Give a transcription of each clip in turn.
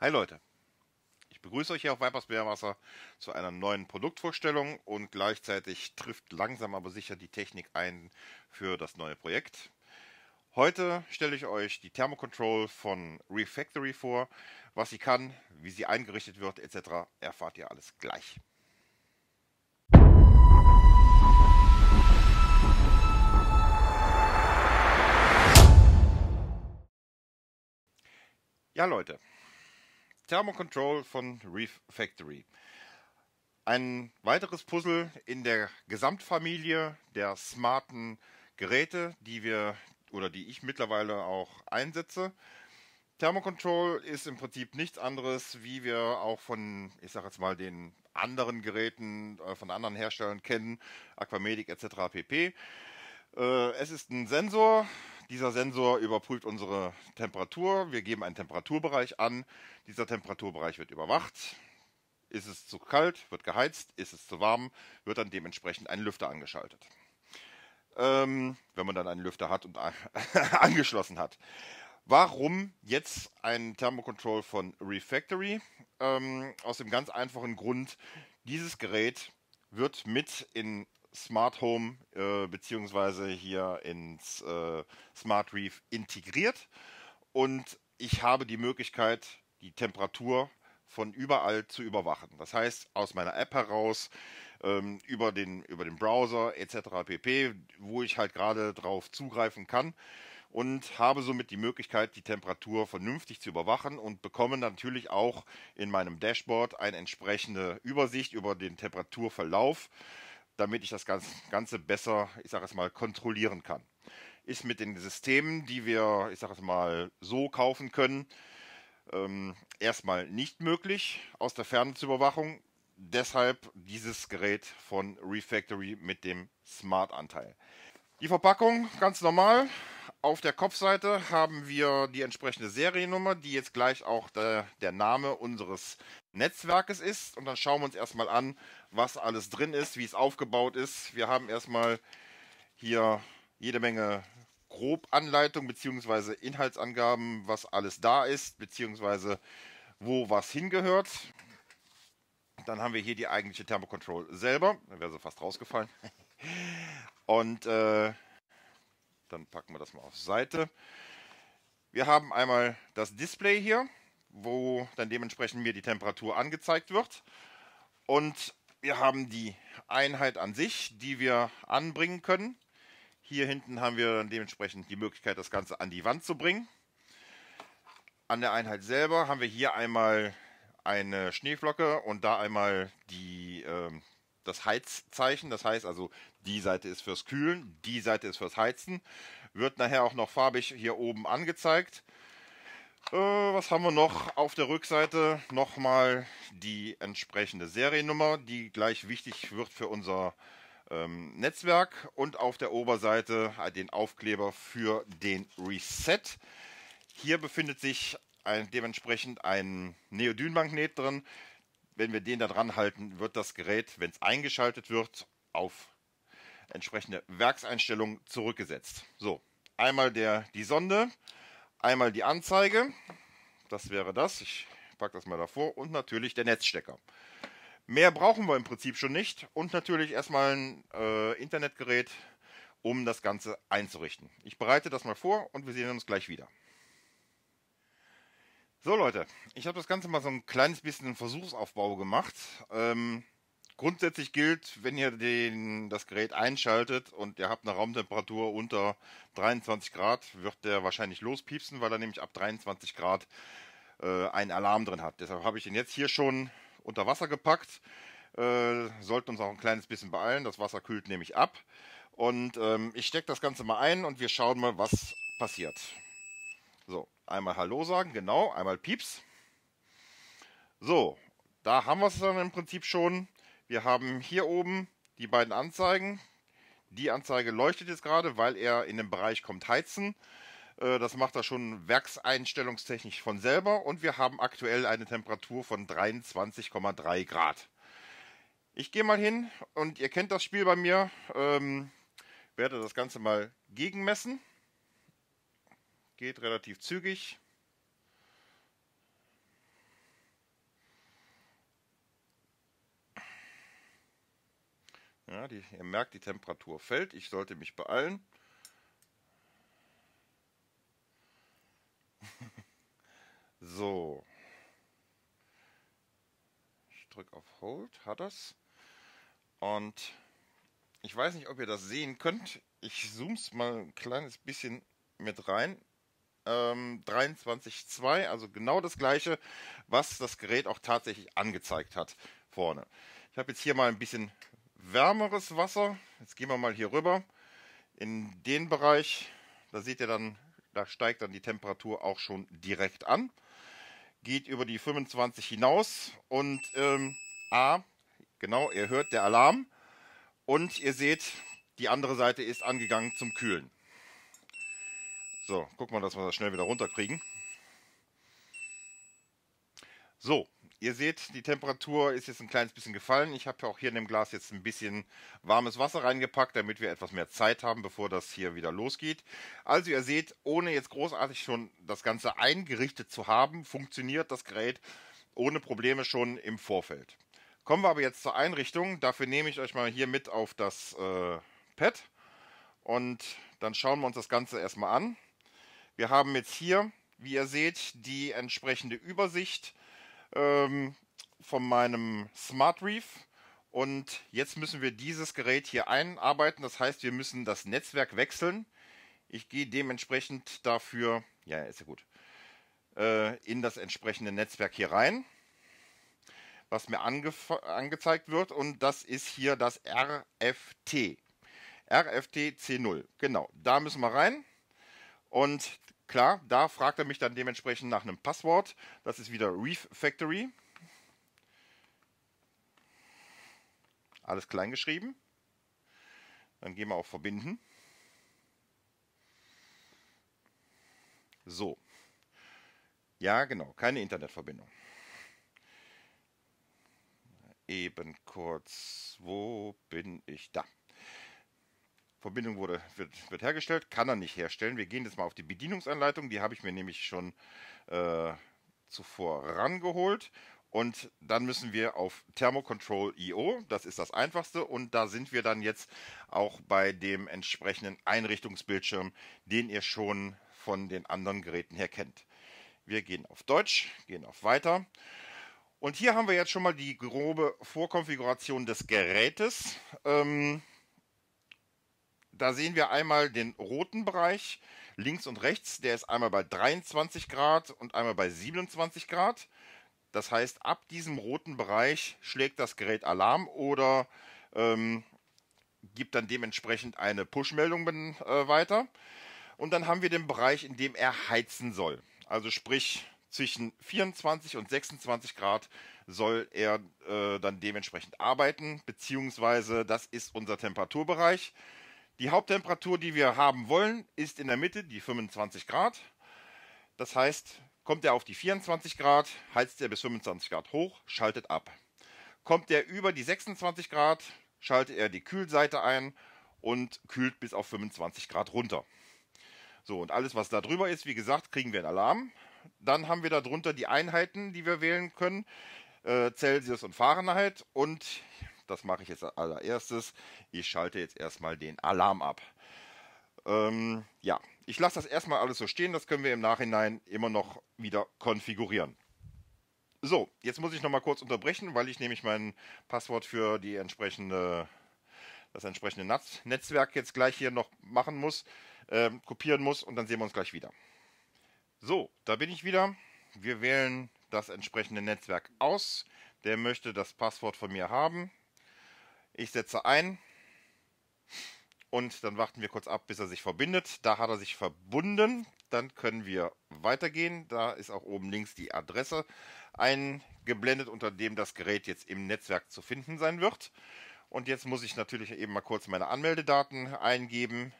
Hi Leute, ich begrüße euch hier auf Vipers Bärwasser zu einer neuen Produktvorstellung und gleichzeitig trifft langsam aber sicher die Technik ein für das neue Projekt. Heute stelle ich euch die Thermocontrol von Refactory vor. Was sie kann, wie sie eingerichtet wird etc. erfahrt ihr alles gleich. Ja Leute, Thermocontrol von Reef Factory. Ein weiteres Puzzle in der Gesamtfamilie der smarten Geräte, die wir oder die ich mittlerweile auch einsetze. Thermocontrol ist im Prinzip nichts anderes, wie wir auch von, ich sage jetzt mal, den anderen Geräten äh, von anderen Herstellern kennen, Aquamedic etc. pp. Äh, es ist ein Sensor, dieser Sensor überprüft unsere Temperatur. Wir geben einen Temperaturbereich an. Dieser Temperaturbereich wird überwacht. Ist es zu kalt, wird geheizt. Ist es zu warm, wird dann dementsprechend ein Lüfter angeschaltet. Ähm, wenn man dann einen Lüfter hat und angeschlossen hat. Warum jetzt ein Thermocontrol von Refactory? Ähm, aus dem ganz einfachen Grund, dieses Gerät wird mit in Smart Home äh, beziehungsweise hier ins äh, Smart Reef integriert und ich habe die Möglichkeit, die Temperatur von überall zu überwachen. Das heißt, aus meiner App heraus, ähm, über, den, über den Browser etc. pp., wo ich halt gerade drauf zugreifen kann und habe somit die Möglichkeit, die Temperatur vernünftig zu überwachen und bekomme natürlich auch in meinem Dashboard eine entsprechende Übersicht über den Temperaturverlauf damit ich das Ganze besser, ich sage es mal, kontrollieren kann. Ist mit den Systemen, die wir, ich sage es mal, so kaufen können, ähm, erstmal nicht möglich aus der Ferne zur Überwachung. Deshalb dieses Gerät von Refactory mit dem Smart-Anteil. Die Verpackung ganz normal, auf der Kopfseite haben wir die entsprechende Seriennummer, die jetzt gleich auch der, der Name unseres Netzwerkes ist. Und dann schauen wir uns erstmal an, was alles drin ist, wie es aufgebaut ist. Wir haben erstmal hier jede Menge Grobanleitung bzw. Inhaltsangaben, was alles da ist, bzw. wo was hingehört. Dann haben wir hier die eigentliche Thermocontrol selber. Da wäre sie fast rausgefallen. Und äh, dann packen wir das mal auf Seite. Wir haben einmal das Display hier, wo dann dementsprechend mir die Temperatur angezeigt wird. Und wir haben die Einheit an sich, die wir anbringen können. Hier hinten haben wir dann dementsprechend die Möglichkeit, das Ganze an die Wand zu bringen. An der Einheit selber haben wir hier einmal eine Schneeflocke und da einmal die äh, das Heizzeichen. Das heißt also, die Seite ist fürs Kühlen, die Seite ist fürs Heizen. Wird nachher auch noch farbig hier oben angezeigt. Äh, was haben wir noch? Auf der Rückseite nochmal die entsprechende Seriennummer, die gleich wichtig wird für unser ähm, Netzwerk. Und auf der Oberseite äh, den Aufkleber für den Reset. Hier befindet sich ein, dementsprechend ein Neodynmagnet drin wenn wir den da dran halten, wird das Gerät, wenn es eingeschaltet wird, auf entsprechende Werkseinstellungen zurückgesetzt. So, einmal der, die Sonde, einmal die Anzeige, das wäre das, ich packe das mal davor, und natürlich der Netzstecker. Mehr brauchen wir im Prinzip schon nicht und natürlich erstmal ein äh, Internetgerät, um das Ganze einzurichten. Ich bereite das mal vor und wir sehen uns gleich wieder. So Leute, ich habe das Ganze mal so ein kleines bisschen Versuchsaufbau gemacht. Ähm, grundsätzlich gilt, wenn ihr den, das Gerät einschaltet und ihr habt eine Raumtemperatur unter 23 Grad, wird der wahrscheinlich lospiepsen, weil er nämlich ab 23 Grad äh, einen Alarm drin hat. Deshalb habe ich den jetzt hier schon unter Wasser gepackt. Äh, sollten uns auch ein kleines bisschen beeilen, das Wasser kühlt nämlich ab. Und ähm, ich stecke das Ganze mal ein und wir schauen mal, was passiert. So, Einmal Hallo sagen, genau, einmal Pieps. So, da haben wir es dann im Prinzip schon. Wir haben hier oben die beiden Anzeigen. Die Anzeige leuchtet jetzt gerade, weil er in den Bereich kommt Heizen. Äh, das macht er schon werkseinstellungstechnisch von selber und wir haben aktuell eine Temperatur von 23,3 Grad. Ich gehe mal hin und ihr kennt das Spiel bei mir. Ähm, werde das Ganze mal gegenmessen. Geht relativ zügig. Ja, die, ihr merkt, die Temperatur fällt. Ich sollte mich beeilen. so. Ich drücke auf Hold. Hat das. Und ich weiß nicht, ob ihr das sehen könnt. Ich zoome es mal ein kleines bisschen mit rein ähm, 23.2, also genau das gleiche, was das Gerät auch tatsächlich angezeigt hat vorne. Ich habe jetzt hier mal ein bisschen wärmeres Wasser. Jetzt gehen wir mal hier rüber in den Bereich. Da seht ihr dann, da steigt dann die Temperatur auch schon direkt an. Geht über die 25 hinaus und ähm, A, genau, ihr hört der Alarm und ihr seht, die andere Seite ist angegangen zum Kühlen. So, gucken wir, dass wir das schnell wieder runterkriegen. So, ihr seht, die Temperatur ist jetzt ein kleines bisschen gefallen. Ich habe ja auch hier in dem Glas jetzt ein bisschen warmes Wasser reingepackt, damit wir etwas mehr Zeit haben, bevor das hier wieder losgeht. Also ihr seht, ohne jetzt großartig schon das Ganze eingerichtet zu haben, funktioniert das Gerät ohne Probleme schon im Vorfeld. Kommen wir aber jetzt zur Einrichtung. Dafür nehme ich euch mal hier mit auf das äh, Pad und dann schauen wir uns das Ganze erstmal an. Wir haben jetzt hier, wie ihr seht, die entsprechende Übersicht ähm, von meinem Smart Reef. Und jetzt müssen wir dieses Gerät hier einarbeiten. Das heißt, wir müssen das Netzwerk wechseln. Ich gehe dementsprechend dafür, ja, ist ja gut, äh, in das entsprechende Netzwerk hier rein, was mir ange angezeigt wird. Und das ist hier das RFT. RFT C0. Genau, da müssen wir rein. Und Klar, da fragt er mich dann dementsprechend nach einem Passwort. Das ist wieder Reef Factory. Alles klein geschrieben. Dann gehen wir auf Verbinden. So. Ja, genau, keine Internetverbindung. Eben kurz, wo bin ich da? Verbindung wurde, wird, wird hergestellt, kann er nicht herstellen. Wir gehen jetzt mal auf die Bedienungsanleitung, die habe ich mir nämlich schon äh, zuvor rangeholt. Und dann müssen wir auf Thermocontrol.io, das ist das einfachste. Und da sind wir dann jetzt auch bei dem entsprechenden Einrichtungsbildschirm, den ihr schon von den anderen Geräten her kennt. Wir gehen auf Deutsch, gehen auf Weiter. Und hier haben wir jetzt schon mal die grobe Vorkonfiguration des Gerätes. Ähm, da sehen wir einmal den roten Bereich links und rechts. Der ist einmal bei 23 Grad und einmal bei 27 Grad. Das heißt, ab diesem roten Bereich schlägt das Gerät Alarm oder ähm, gibt dann dementsprechend eine Push-Meldung äh, weiter. Und dann haben wir den Bereich, in dem er heizen soll. Also sprich, zwischen 24 und 26 Grad soll er äh, dann dementsprechend arbeiten, beziehungsweise das ist unser Temperaturbereich. Die Haupttemperatur, die wir haben wollen, ist in der Mitte die 25 Grad. Das heißt, kommt er auf die 24 Grad, heizt er bis 25 Grad hoch, schaltet ab. Kommt er über die 26 Grad, schaltet er die Kühlseite ein und kühlt bis auf 25 Grad runter. So, und alles, was da drüber ist, wie gesagt, kriegen wir einen Alarm. Dann haben wir darunter die Einheiten, die wir wählen können. Äh, Celsius und Fahrenheit und das mache ich jetzt als allererstes. Ich schalte jetzt erstmal den Alarm ab. Ähm, ja, ich lasse das erstmal alles so stehen. Das können wir im Nachhinein immer noch wieder konfigurieren. So, jetzt muss ich nochmal kurz unterbrechen, weil ich nämlich mein Passwort für die entsprechende, das entsprechende Netzwerk jetzt gleich hier noch machen muss, äh, kopieren muss und dann sehen wir uns gleich wieder. So, da bin ich wieder. Wir wählen das entsprechende Netzwerk aus. Der möchte das Passwort von mir haben. Ich setze ein und dann warten wir kurz ab, bis er sich verbindet. Da hat er sich verbunden. Dann können wir weitergehen. Da ist auch oben links die Adresse eingeblendet, unter dem das Gerät jetzt im Netzwerk zu finden sein wird. Und jetzt muss ich natürlich eben mal kurz meine Anmeldedaten eingeben.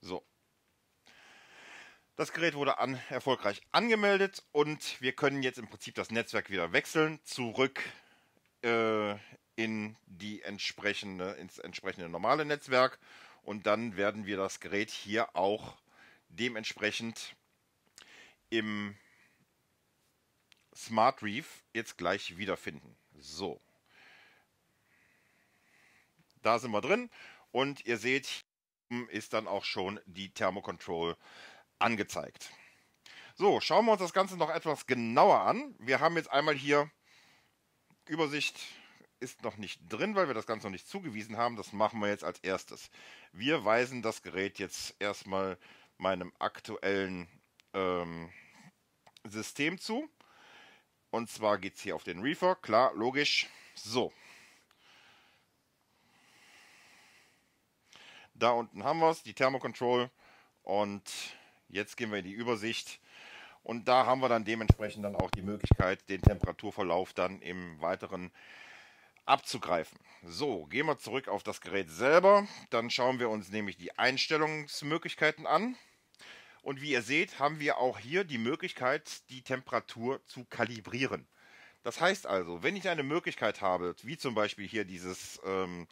So. Das Gerät wurde an, erfolgreich angemeldet und wir können jetzt im Prinzip das Netzwerk wieder wechseln, zurück äh, in die entsprechende, ins entsprechende normale Netzwerk und dann werden wir das Gerät hier auch dementsprechend im Smart Reef jetzt gleich wiederfinden. So. Da sind wir drin und ihr seht ist dann auch schon die Thermocontrol angezeigt. So, schauen wir uns das Ganze noch etwas genauer an. Wir haben jetzt einmal hier Übersicht ist noch nicht drin, weil wir das Ganze noch nicht zugewiesen haben. Das machen wir jetzt als erstes. Wir weisen das Gerät jetzt erstmal meinem aktuellen ähm, System zu. Und zwar geht es hier auf den Reefer. Klar, logisch. So, Da unten haben wir es, die Thermocontrol. Und jetzt gehen wir in die Übersicht. Und da haben wir dann dementsprechend dann auch die Möglichkeit, den Temperaturverlauf dann im weiteren abzugreifen. So, gehen wir zurück auf das Gerät selber. Dann schauen wir uns nämlich die Einstellungsmöglichkeiten an. Und wie ihr seht, haben wir auch hier die Möglichkeit, die Temperatur zu kalibrieren. Das heißt also, wenn ich eine Möglichkeit habe, wie zum Beispiel hier dieses ähm,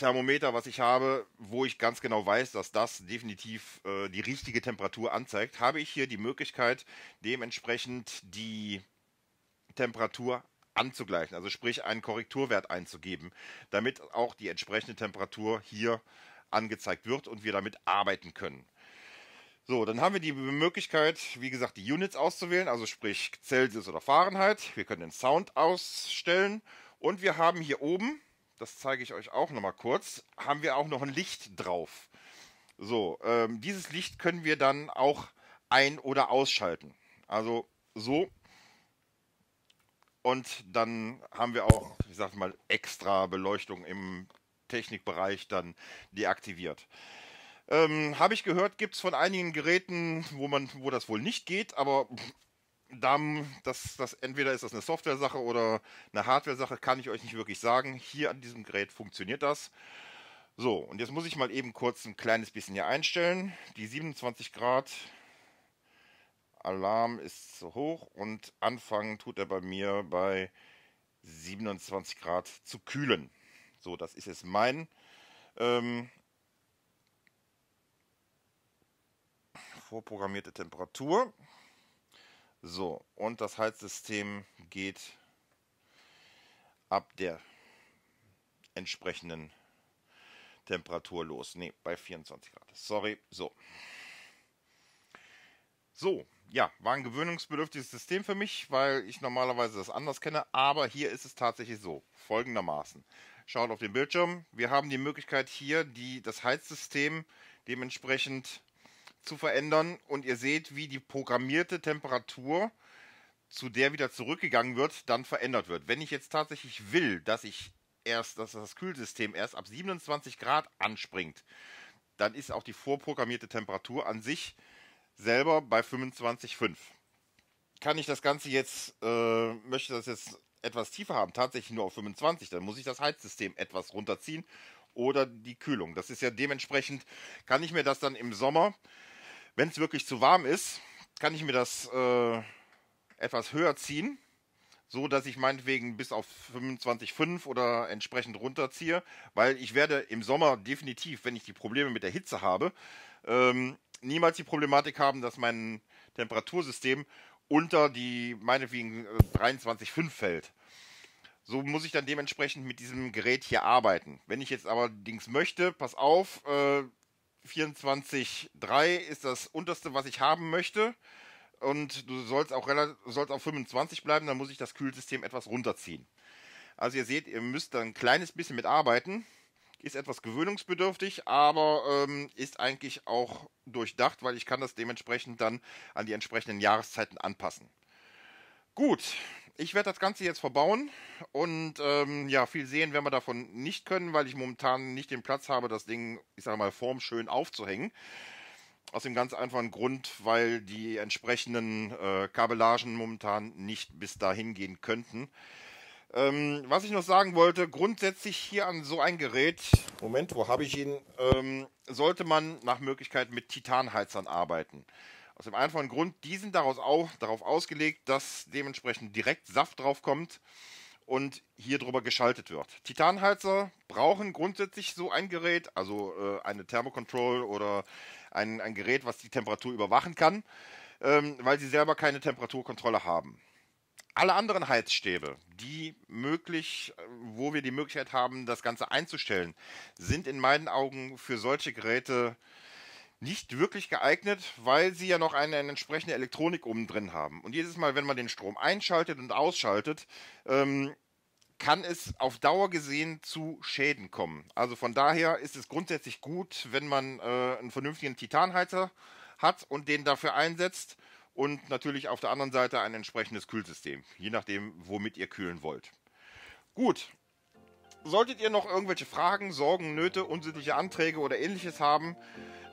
Thermometer, was ich habe, wo ich ganz genau weiß, dass das definitiv äh, die richtige Temperatur anzeigt, habe ich hier die Möglichkeit, dementsprechend die Temperatur anzugleichen, also sprich einen Korrekturwert einzugeben, damit auch die entsprechende Temperatur hier angezeigt wird und wir damit arbeiten können. So, dann haben wir die Möglichkeit, wie gesagt, die Units auszuwählen, also sprich Celsius oder Fahrenheit. Wir können den Sound ausstellen und wir haben hier oben das zeige ich euch auch nochmal kurz, haben wir auch noch ein Licht drauf. So, ähm, dieses Licht können wir dann auch ein- oder ausschalten. Also so. Und dann haben wir auch, ich sag mal, extra Beleuchtung im Technikbereich dann deaktiviert. Ähm, Habe ich gehört, gibt es von einigen Geräten, wo man, wo das wohl nicht geht, aber das, das, entweder ist das eine Software-Sache oder eine Hardware-Sache, kann ich euch nicht wirklich sagen. Hier an diesem Gerät funktioniert das. So, und jetzt muss ich mal eben kurz ein kleines bisschen hier einstellen. Die 27 Grad Alarm ist zu hoch und anfangen tut er bei mir bei 27 Grad zu kühlen. So, das ist jetzt mein ähm, vorprogrammierte Temperatur. So, und das Heizsystem geht ab der entsprechenden Temperatur los. Ne, bei 24 Grad. Sorry, so. So, ja, war ein gewöhnungsbedürftiges System für mich, weil ich normalerweise das anders kenne, aber hier ist es tatsächlich so, folgendermaßen. Schaut auf den Bildschirm, wir haben die Möglichkeit hier die, das Heizsystem dementsprechend zu verändern und ihr seht, wie die programmierte Temperatur, zu der wieder zurückgegangen wird, dann verändert wird. Wenn ich jetzt tatsächlich will, dass ich erst, dass das Kühlsystem erst ab 27 Grad anspringt, dann ist auch die vorprogrammierte Temperatur an sich selber bei 25,5. Kann ich das Ganze jetzt, äh, möchte das jetzt etwas tiefer haben, tatsächlich nur auf 25, dann muss ich das Heizsystem etwas runterziehen oder die Kühlung. Das ist ja dementsprechend, kann ich mir das dann im Sommer wenn es wirklich zu warm ist, kann ich mir das äh, etwas höher ziehen, so dass ich meinetwegen bis auf 25,5 oder entsprechend runterziehe, weil ich werde im Sommer definitiv, wenn ich die Probleme mit der Hitze habe, ähm, niemals die Problematik haben, dass mein Temperatursystem unter die meinetwegen 23,5 äh, fällt. So muss ich dann dementsprechend mit diesem Gerät hier arbeiten. Wenn ich jetzt allerdings möchte, pass auf, äh, 24,3 ist das unterste, was ich haben möchte. Und du sollst auch sollst auf 25 bleiben, dann muss ich das Kühlsystem etwas runterziehen. Also ihr seht, ihr müsst da ein kleines bisschen mit arbeiten. Ist etwas gewöhnungsbedürftig, aber ähm, ist eigentlich auch durchdacht, weil ich kann das dementsprechend dann an die entsprechenden Jahreszeiten anpassen. Gut, ich werde das Ganze jetzt verbauen und ähm, ja, viel sehen werden wir davon nicht können, weil ich momentan nicht den Platz habe, das Ding, ich sage mal, formschön aufzuhängen. Aus dem ganz einfachen Grund, weil die entsprechenden äh, Kabellagen momentan nicht bis dahin gehen könnten. Ähm, was ich noch sagen wollte, grundsätzlich hier an so ein Gerät, Moment, wo habe ich ihn, ähm, sollte man nach Möglichkeit mit Titanheizern arbeiten. Aus dem einfachen Grund, die sind daraus auch, darauf ausgelegt, dass dementsprechend direkt Saft draufkommt und hier drüber geschaltet wird. Titanheizer brauchen grundsätzlich so ein Gerät, also äh, eine Thermocontrol oder ein, ein, Gerät, was die Temperatur überwachen kann, ähm, weil sie selber keine Temperaturkontrolle haben. Alle anderen Heizstäbe, die möglich, äh, wo wir die Möglichkeit haben, das Ganze einzustellen, sind in meinen Augen für solche Geräte äh, nicht wirklich geeignet, weil sie ja noch eine, eine entsprechende Elektronik oben drin haben. Und jedes Mal, wenn man den Strom einschaltet und ausschaltet, ähm, kann es auf Dauer gesehen zu Schäden kommen. Also von daher ist es grundsätzlich gut, wenn man äh, einen vernünftigen Titanheizer hat und den dafür einsetzt und natürlich auf der anderen Seite ein entsprechendes Kühlsystem, je nachdem, womit ihr kühlen wollt. Gut. Solltet ihr noch irgendwelche Fragen, Sorgen, Nöte, unsinnliche Anträge oder ähnliches haben,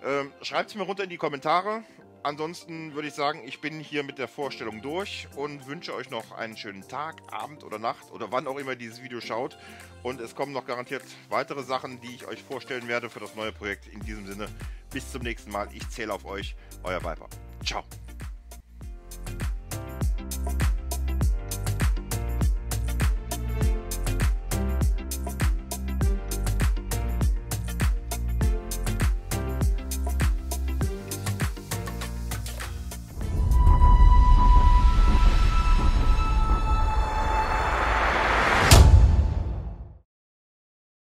ähm, Schreibt es mir runter in die Kommentare. Ansonsten würde ich sagen, ich bin hier mit der Vorstellung durch und wünsche euch noch einen schönen Tag, Abend oder Nacht oder wann auch immer ihr dieses Video schaut. Und es kommen noch garantiert weitere Sachen, die ich euch vorstellen werde für das neue Projekt. In diesem Sinne, bis zum nächsten Mal. Ich zähle auf euch. Euer Viper. Ciao.